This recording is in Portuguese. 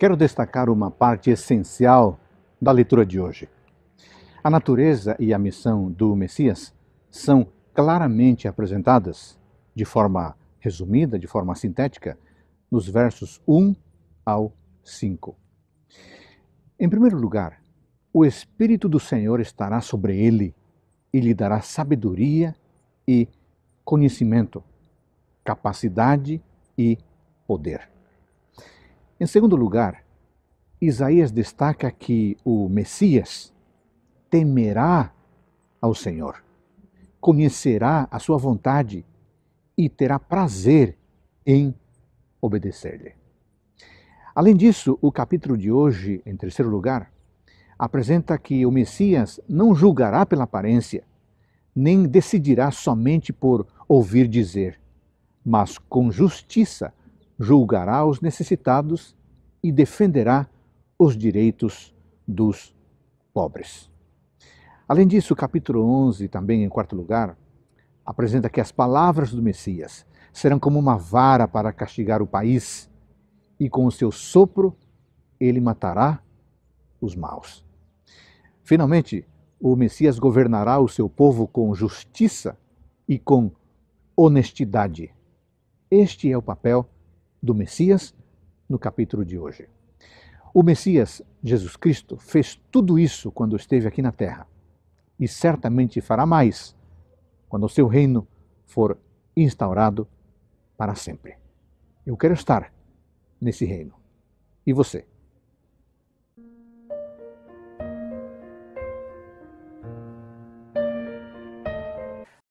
quero destacar uma parte essencial da leitura de hoje. A natureza e a missão do Messias são claramente apresentadas, de forma resumida, de forma sintética, nos versos 1 ao 5. Em primeiro lugar, o Espírito do Senhor estará sobre ele e lhe dará sabedoria e conhecimento, capacidade e poder. Em segundo lugar, Isaías destaca que o Messias temerá ao Senhor, conhecerá a sua vontade e terá prazer em obedecer-lhe. Além disso, o capítulo de hoje, em terceiro lugar, apresenta que o Messias não julgará pela aparência, nem decidirá somente por ouvir dizer, mas com justiça julgará os necessitados e defenderá os direitos dos pobres. Além disso, o capítulo 11, também em quarto lugar, apresenta que as palavras do Messias serão como uma vara para castigar o país, e com o seu sopro ele matará os maus. Finalmente, o Messias governará o seu povo com justiça e com honestidade. Este é o papel do Messias no capítulo de hoje. O Messias, Jesus Cristo, fez tudo isso quando esteve aqui na terra e certamente fará mais quando o seu reino for instaurado para sempre. Eu quero estar nesse reino. E você?